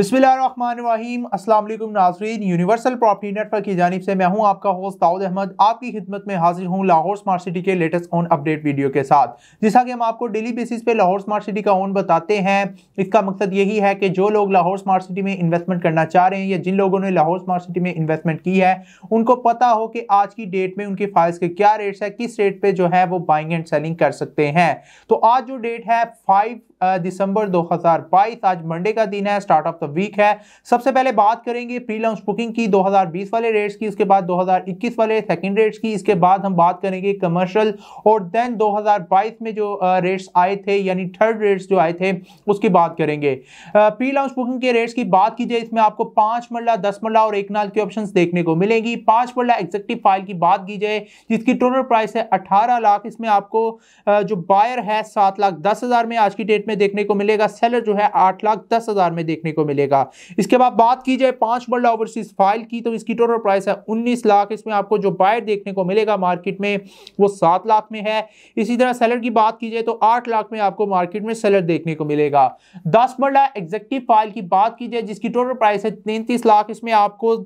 अस्सलाम वालेकुम नाजरीन यूनिवर्सल प्रॉपर्टी नेटवर्क की जानब से मैं हूं आपका होस्ट ताउद अहमद आपकी खिदमत में हाजिर हूं लाहौर स्मार्ट सिटी के लेटेस्ट ऑन अपडेट वीडियो के साथ जैसा कि हम आपको डेली बेसिस पे लाहौर स्मार्ट सिटी का ऑन बताते हैं इसका मकसद यही है कि जो लोग लाहौर स्मार्ट सिटी में इन्वेस्टमेंट करना चाह रहे हैं या जिन लोगों ने लाहौर स्मार्ट सिटी में इन्वेस्टमेंट की है उनको पता हो कि आज की डेट में उनकी फाइल्स के क्या रेट्स हैं किस रेट पर जो है वो बाइंग एंड सेलिंग कर सकते हैं तो आज जो डेट है फाइव दिसंबर 2022 आज मंडे का दिन है स्टार्ट ऑफ द वीक है सबसे पहले बात करेंगे प्री लॉन्च बुकिंग की 2020 वाले रेट्स की उसके बाद 2021 वाले सेकंड रेट्स की इसके बाद हम बात करेंगे कमर्शियल और देन 2022 में जो रेट्स आए थे यानी थर्ड रेट्स जो आए थे उसकी बात करेंगे प्री लॉन्च बुकिंग के रेट्स की बात की जाए इसमें आपको पांच मरला दस मरला और एक नाल के ऑप्शन देखने को मिलेंगी पांच मरला एग्जेक्टिव फाइल की बात की जाए जिसकी टोटल प्राइस है अठारह लाख इसमें आपको जो बायर है सात लाख दस हज़ार में आज की डेट में में देखने को मिलेगा सेलर जो है आठ लाख दस हजार में देखने को मिलेगा इसके बाद बात की जाए पांच मरला ओवरसीज फाइल की तो इसकी टोटल प्राइस है उन्नीस लाख इसमें आपको जो बायर देखने को मिलेगा मार्केट में वो सात लाख में है इसी तरह सेलर की बात की जाए तो आठ लाख में आपको मार्केट में सेलर देखने को मिलेगा दस मरला एग्जेक्टिव फाइल की बात की जाए जिसकी टोटल प्राइस है तैंतीस लाख इसमें आपको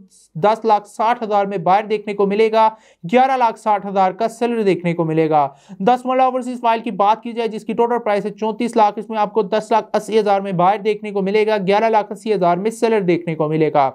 दस लाख साठ हजार में बायर देखने को मिलेगा ग्यारह लाख साठ हजार का सेलर देखने को मिलेगा दस मरला ओवरसीज फाइल की बात की जाए जिसकी टोटल प्राइस है चौंतीस लाख इसमें में आपको दस लाख अस्सी हज़ार में बायर देखने को मिलेगा ग्यारह लाख अस्सी हज़ार में सेलर देखने को मिलेगा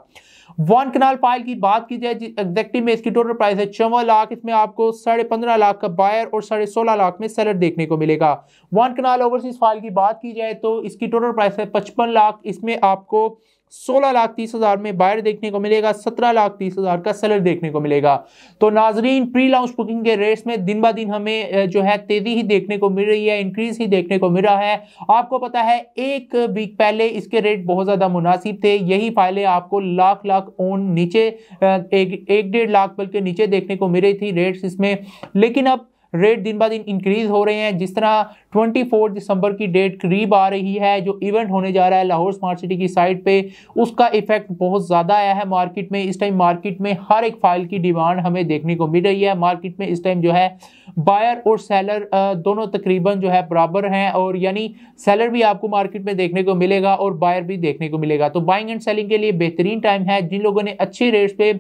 वन कनाल पाइल की बात की जाए एग्जैक्टिव में इसकी टोटल प्राइस है चौवन लाख इसमें आपको साढ़े पंद्रह लाख का बायर और साढ़े सोलह लाख में सेलर देखने को मिलेगा वन कनाल ओवरसीज फाइल की बात की जाए तो इसकी टोटल प्राइस है पचपन लाख इसमें आपको सोलह लाख तीस हज़ार में बायर देखने को मिलेगा सत्रह लाख तीस हज़ार का सेलर देखने को मिलेगा तो नाजरीन प्री लॉन्च बुकिंग के रेट्स में दिन ब दिन हमें जो है तेज़ी ही देखने को मिल रही है इंक्रीज ही देखने को मिल रहा है आपको पता है एक वीक पहले इसके रेट बहुत ज़्यादा मुनासिब थे यही फाइलें आपको लाख लाख ओन नीचे एक एक डेढ़ लाख बल्कि नीचे देखने को मिल रही थी रेट्स इसमें लेकिन अब रेट दिन ब दिन इंक्रीज हो रहे हैं जिस तरह ट्वेंटी दिसंबर की डेट करीब आ रही है जो इवेंट होने जा रहा है लाहौर स्मार्ट सिटी की साइट पे उसका इफेक्ट बहुत ज़्यादा आया है मार्केट में इस टाइम मार्केट में हर एक फाइल की डिमांड हमें देखने को मिल रही है मार्केट में इस टाइम जो है बायर और सेलर दोनों तकरीबन जो है बराबर हैं और यानी सेलर भी आपको मार्केट में देखने को मिलेगा और बायर भी देखने को मिलेगा तो बाइंग एंड सेलिंग के लिए बेहतरीन टाइम है जिन लोगों ने अच्छे रेट्स पे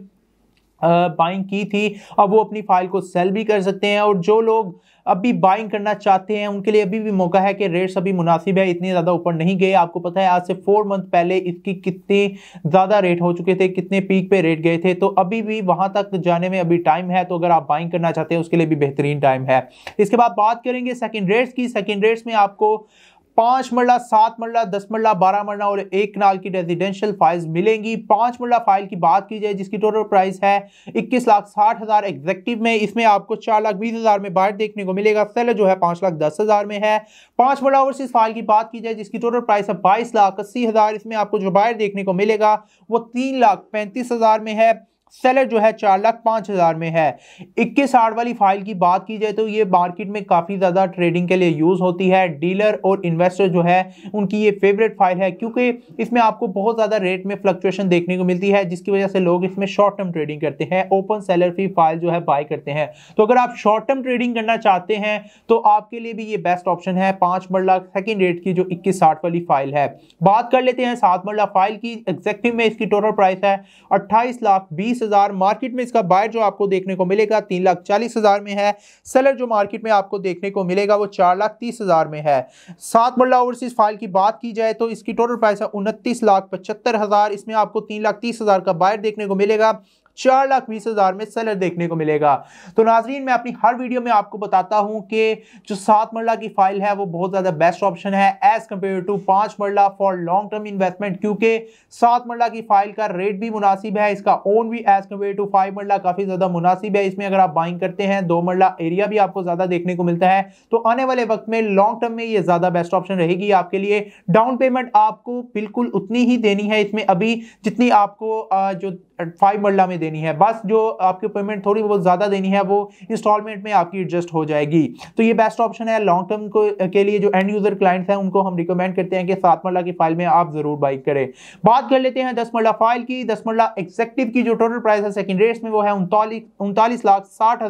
बाइंग की थी अब वो अपनी फाइल को सेल भी कर सकते हैं और जो लोग अभी बाइंग करना चाहते हैं उनके लिए अभी भी मौका है कि रेट्स अभी मुनासिब है इतने ज़्यादा ऊपर नहीं गए आपको पता है आज से फोर मंथ पहले इसकी कितने ज़्यादा रेट हो चुके थे कितने पीक पे रेट गए थे तो अभी भी वहाँ तक जाने में अभी टाइम है तो अगर आप बाइंग करना चाहते हैं उसके लिए भी बेहतरीन टाइम है इसके बाद बात करेंगे सेकेंड रेट्स की सेकेंड रेट्स में आपको पांच मरला सात मरला दस मरला बारह मरला और एक कनाल की रेजिडेंशियल फाइल्स मिलेंगी पांच मरला फाइल की बात की जाए जिसकी टोटल प्राइस है इक्कीस लाख साठ हज़ार एग्जेक्टिव में इसमें आपको चार लाख बीस हज़ार में बाहर देखने को मिलेगा सेल जो है पाँच लाख दस हज़ार में है पांच मरला ओवरसीज फाइल की बात की जाए जिसकी टोटल प्राइस है बाईस लाख अस्सी हज़ार इसमें आपको जो बाहर देखने को मिलेगा वो तीन लाख पैंतीस हज़ार में है सेलर जो है चार लाख पाँच हज़ार में है इक्कीस आठ वाली फाइल की बात की जाए तो ये मार्केट में काफ़ी ज़्यादा ट्रेडिंग के लिए यूज़ होती है डीलर और इन्वेस्टर जो है उनकी ये फेवरेट फाइल है क्योंकि इसमें आपको बहुत ज़्यादा रेट में फ्लक्चुएशन देखने को मिलती है जिसकी वजह से लोग इसमें शॉर्ट टर्म ट्रेडिंग करते हैं ओपन सेलर फी फाइल जो है बाय करते हैं तो अगर आप शॉर्ट टर्म ट्रेडिंग करना चाहते हैं तो आपके लिए भी ये बेस्ट ऑप्शन है पाँच मरला सेकेंड रेट की जो इक्कीस साठ वाली फाइल है बात कर लेते हैं सात मरला फाइल की एग्जेक्टिव में इसकी टोटल प्राइस है अट्ठाईस लाख बीस हज़ार मार्केट में इसका बायर जो आपको देखने को मिलेगा तीन लाख चालीस हज़ार में है सेलर जो मार्केट में आपको देखने को मिलेगा वो चार लाख तीस हज़ार में है सात मरला ओवरसीज़ फाइल की बात की जाए तो इसकी टोटल प्राइस है उनतीस लाख पचहत्तर हज़ार इसमें आपको तीन लाख तीस हज़ार का बायर देखने को मिलेगा चार लाख बीस हज़ार में सेलर देखने को मिलेगा तो नाजरीन मैं अपनी हर वीडियो में आपको बताता हूं कि जो सात मरला की फाइल है वो बहुत ज़्यादा बेस्ट ऑप्शन है एज़ कंपेयर टू पांच marla for long term investment क्योंकि सात मरला की फाइल का रेट भी मुनासिब है इसका ओन भी एज़ कंपेयर टू फाइव मरला काफ़ी ज़्यादा मुनासिब है इसमें अगर आप बाइंग करते हैं दो मरला एरिया भी आपको ज़्यादा देखने को मिलता है तो आने वाले वक्त में लॉन्ग टर्म में यह ज़्यादा बेस्ट ऑप्शन रहेगी आपके लिए डाउन पेमेंट आपको बिल्कुल उतनी ही देनी है इसमें अभी जितनी आपको जो फाइव मरला में देनी है बस जो आपकी पेमेंट थोड़ी बहुत ज़्यादा देनी है वो इंस्टॉलमेंट में आपकी एडजस्ट हो जाएगी तो ये बेस्ट ऑप्शन है लॉन्ग टर्म को के लिए जो एंड यूज़र क्लाइंट्स हैं उनको हम रिकमेंड करते हैं कि सात मरला की फाइल में आप ज़रूर बाई करें बात कर लेते हैं दस मरला फाइल की दस मरला एक्जेक्टिव की जो टोटल प्राइस है सेकेंड रेट्स में वो है उनतालीस लाख साठ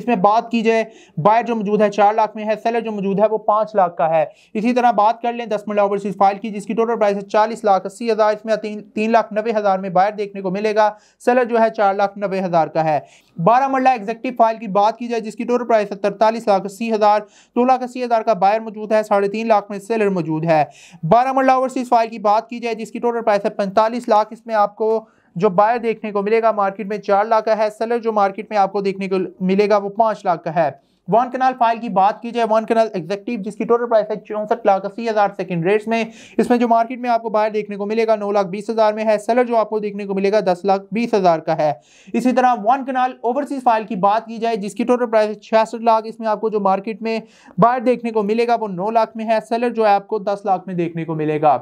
इसमें बात की जाए बायर जो मौजूद है चार लाख में है सेलर जो मौजूद है वो पाँच लाख का है इसी तरह बात कर लें दस मरला ओवरसीज फाइल की जिसकी टोटल प्राइस है चालीस लाख अस्सी हज़ार इसमें तीन लाख नब्बे हज़ार में बायर देखने को मिलेगा सेलर जो है चार लाख नब्बे हज़ार का है बारामल्ला एग्जेक्टिव फाइल की बात की जाए जिसकी टोटल प्राइस है तरतालीस लाख अस्सी हज़ार दो लाख अस्सी हज़ार का बायर मौजूद है साढ़े तीन लाख में सेलर मौजूद है बारामल्ला ओवरसीज़ फाइल की बात की जाए जिसकी टोटल प्राइस है पैंतालीस लाख इसमें आपको जो बायर देखने को मिलेगा मार्केट में चार लाख का है सेलर जो मार्केट में आपको देखने को मिलेगा वो पाँच लाख का है वन कनाल फाइल की बात की जाए वन कनाल एग्जेक्टिव जिसकी टोटल प्राइस है चौंसठ लाख अस्सी हज़ार सेकेंड रेट्स में इसमें जो मार्केट में आपको बाहर देखने को मिलेगा नौ लाख बीस हज़ार में है सेलर जो आपको देखने को मिलेगा दस लाख बीस हज़ार का है इसी तरह वन कनाल ओवरसीज फाइल की बात की जाए जिसकी टोटल प्राइस है छियासठ लाख इसमें आपको जो मार्केट में बाहर देखने को मिलेगा वो नौ लाख में है सेलर जो है आपको दस लाख में देखने को मिलेगा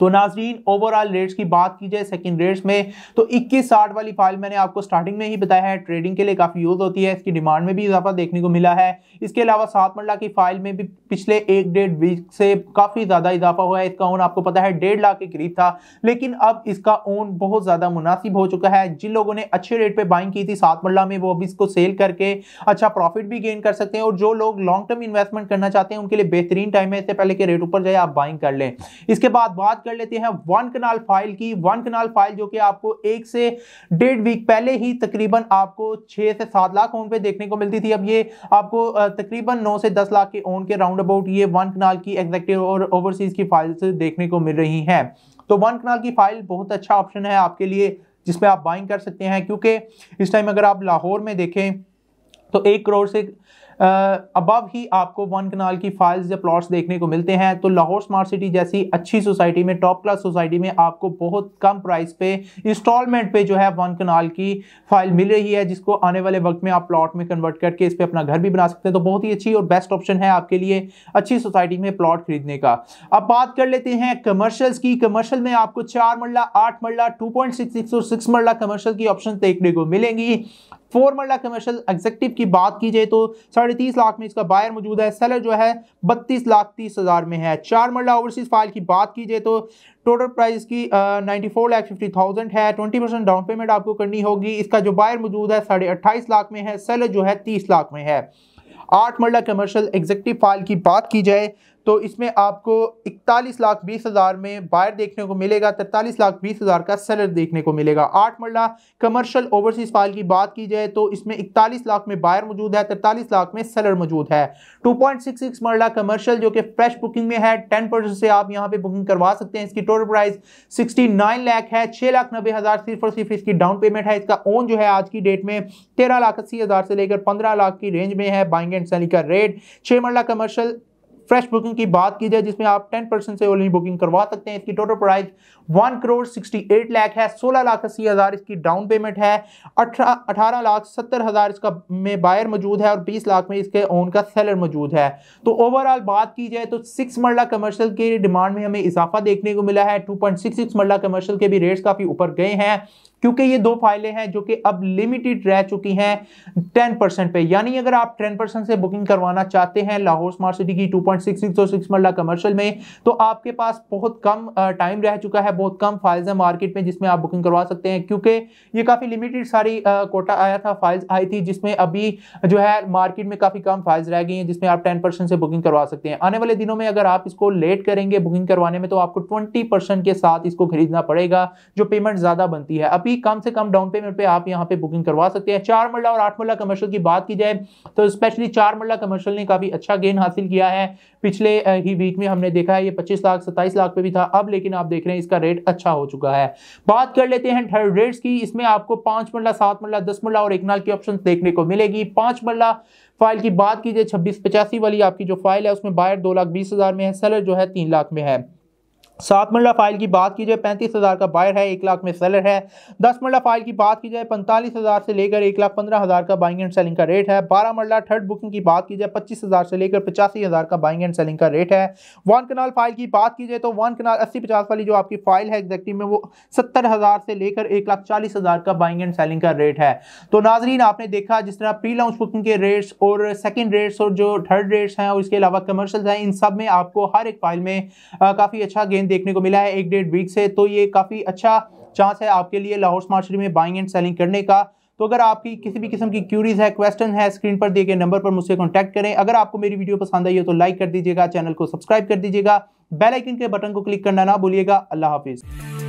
तो नाजरीन ओवरऑल रेट्स की बात की जाए सेकंड रेट्स में तो 2160 वाली फाइल मैंने आपको स्टार्टिंग में ही बताया है ट्रेडिंग के लिए काफ़ी यूज़ होती है इसकी डिमांड में भी इजाफा देखने को मिला है इसके अलावा सात मरला की फाइल में भी पिछले एक डेढ़ वीक से काफ़ी ज़्यादा इजाफा हुआ है इसका ओन आपको पता है डेढ़ लाख के करीब था लेकिन अब इसका ओन बहुत ज़्यादा मुनासिब हो चुका है जिन लोगों ने अच्छे रेट पर बाइंग की थी सात मरला में वो अभी इसको सेल करके अच्छा प्रॉफिट भी गेन कर सकते हैं और जो लोग लॉन्ग टर्म इन्वेस्टमेंट करना चाहते हैं उनके लिए बेहतरीन टाइम है इससे पहले के रेट ऊपर जाए आप बाइंग कर लें इसके बाद बात कर लेते हैं वन कनाल फाइल की वन कनाल फाइल जो कि आपको एक से डेढ़ वीक पहले ही तकरीबन आपको छः से सात लाख ओन पे देखने को मिलती थी अब ये आपको तकरीबन नौ से दस लाख के ओन के राउंड अबाउट ये वन कनाल की एग्जेक्टिव और ओवरसीज़ की फाइल्स देखने को मिल रही हैं तो वन कनाल की फाइल बहुत अच्छा ऑप्शन है आपके लिए जिसमें आप बाइंग कर सकते हैं क्योंकि इस टाइम अगर आप लाहौर में देखें तो एक करोड़ से अबव ही आपको वन कनाल की फाइल्स या प्लॉट्स देखने को मिलते हैं तो लाहौर स्मार्ट सिटी जैसी अच्छी सोसाइटी में टॉप क्लास सोसाइटी में आपको बहुत कम प्राइस पे इंस्टॉलमेंट पे जो है वन कनाल की फाइल मिल रही है जिसको आने वाले वक्त में आप प्लॉट में कन्वर्ट करके इस पर अपना घर भी बना सकते हैं तो बहुत ही अच्छी और बेस्ट ऑप्शन है आपके लिए अच्छी सोसाइटी में प्लॉट खरीदने का अब बात कर लेते हैं कमर्शल्स की कमर्शल में आपको चार मरला आठ मरला टू और सिक्स मरला कमर्शल की ऑप्शन देखने को मिलेंगी फोर मरला कमर्शियल एग्जेक्टिव की बात की जाए तो साढ़े तीस लाख में इसका बायर मौजूद है सेलर जो है बत्तीस लाख तीस हज़ार में है चार मरला ओवरसीज फाइल की बात की जाए तो टोटल प्राइस की ninety four lakh fifty thousand है ट्वेंटी परसेंट डाउन पेमेंट आपको करनी होगी इसका जो बायर मौजूद है साढ़े अट्ठाईस लाख में है सेलर जो है तीस लाख में है आठ मरला कमर्शियल एग्जेक्टिव फाइल की बात की जाए तो इसमें आपको इकतालीस लाख बीस हज़ार में बायर देखने को मिलेगा तैतालीस लाख बीस हज़ार का सेलर देखने को मिलेगा आठ मरला कमर्शियल ओवरसीज फाइल की बात की जाए तो इसमें इकतालीस लाख में बायर मौजूद है तैतालीस लाख में सेलर मौजूद है two point six six marla commercial जो कि फ्रेश बुकिंग में है टेन परसेंट से आप यहाँ पे बुकिंग करवा सकते हैं इसकी total price sixty nine lakh है छः लाख नब्बे हज़ार सिर्फ और सिर्फ इसकी डाउन पेमेंट है इसका ओन जो है आज की डेट में तेरह लाख अस्सी हज़ार से लेकर पंद्रह लाख की रेंज में है बाइंग एंड सेलिंग का रेट छः मरला कमर्शियल फ्रेश बुकिंग की बात की जाए जिसमें आप 10 परसेंट से ऑनलाइन बुकिंग करवा सकते हैं इसकी total price one crore 68 lakh है 16 लाख अस्सी हज़ार इसकी डाउन पेमेंट है अठारह लाख सत्तर हज़ार इसका में बायर मौजूद है और 20 लाख में इसके ओन का सेलर मौजूद है तो ओवरऑल बात की जाए तो सिक्स मरला कमर्शल के डिमांड में हमें इजाफा देखने को मिला है टू पॉइंट मरला कमर्शल के भी रेट्स काफ़ी ऊपर गए हैं क्योंकि ये दो फाइलें हैं जो कि अब लिमिटेड रह चुकी हैं 10 परसेंट पे यानी अगर आप 10 परसेंट से बुकिंग करवाना चाहते हैं लाहौर स्मार्ट सिटी की 2.66 और सिक्स मरला कमर्शियल में तो आपके पास बहुत कम टाइम रह चुका है बहुत कम फाइल्स हैं मार्केट में जिसमें आप बुकिंग करवा सकते हैं क्योंकि ये काफ़ी लिमिटेड सारी कोटा आया था फाइल्स आई थी जिसमें अभी जो है मार्केट में काफ़ी कम फाइल्स रह गई हैं जिसमें आप टेन से बुकिंग करवा सकते हैं आने वाले दिनों में अगर आप इसको लेट करेंगे बुकिंग करवाने में तो आपको ट्वेंटी के साथ इसको खरीदना पड़ेगा जो पेमेंट ज़्यादा बनती है अभी भी कम से कम डाउन पेमेंट पे आप यहाँ पे बुकिंग करवा सकते हैं चार मरला और आठ मरला कमर्शियल की बात की जाए तो स्पेशली चार मरला कमर्शियल ने काफ़ी अच्छा गेन हासिल किया है पिछले ही वीक में हमने देखा है ये पच्चीस लाख सत्ताईस लाख पे भी था अब लेकिन आप देख रहे हैं इसका रेट अच्छा हो चुका है बात कर लेते हैं थर्ड रेट्स की इसमें आपको पांच मरला सात मरला दस मरला और एक नाल की ऑप्शन देखने को मिलेगी पांच मरला फाइल की बात कीजिए छब्बीस पचासी वाली आपकी जो फाइल है उसमें बायर दो लाख बीस हज़ार में है सेलर जो है तीन लाख में है सात मरला फाइल की बात की जाए पैंतीस हज़ार का बायर है एक लाख में सेलर है दस मरला फाइल की बात की जाए पैंतालीस हज़ार से लेकर एक लाख पंद्रह हज़ार का बाइंग एंड सेलिंग का रेट है बारह मरला थर्ड बुकिंग की बात की जाए पच्चीस हज़ार से लेकर पचासी हज़ार का बाइंग एंड सेलिंग का रेट है वन कनाल फाइल की बात की जाए तो वन कनाल अस्सी पचास वाली जो आपकी फाइल है एग्जैक्टिव में वो सत्तर हज़ार से लेकर एक लाख चालीस हज़ार का बाइंग एंड सेलिंग का रेट है तो नाजरीन आपने देखा जिस तरह प्री लॉन्च बुकिंग के रेट्स और सेकेंड रेट्स और जो थर्ड रेट्स हैं और इसके अलावा कमर्शल हैं इन सब में आपको हर एक फाइल में काफ़ी अच्छा गेंद ट्रेंड देखने को मिला है एक डेढ़ वीक से तो ये काफ़ी अच्छा चांस है आपके लिए लाहौर स्मार्ट सिटी में बाइंग एंड सेलिंग करने का तो अगर आपकी किसी भी किस्म की क्यूरीज है क्वेश्चन है स्क्रीन पर दिए गए नंबर पर मुझसे कॉन्टैक्ट करें अगर आपको मेरी वीडियो पसंद आई हो तो लाइक कर दीजिएगा चैनल को सब्सक्राइब कर दीजिएगा बेल आइकन के बटन को क्लिक करना ना भूलिएगा अल्लाह हाफिज़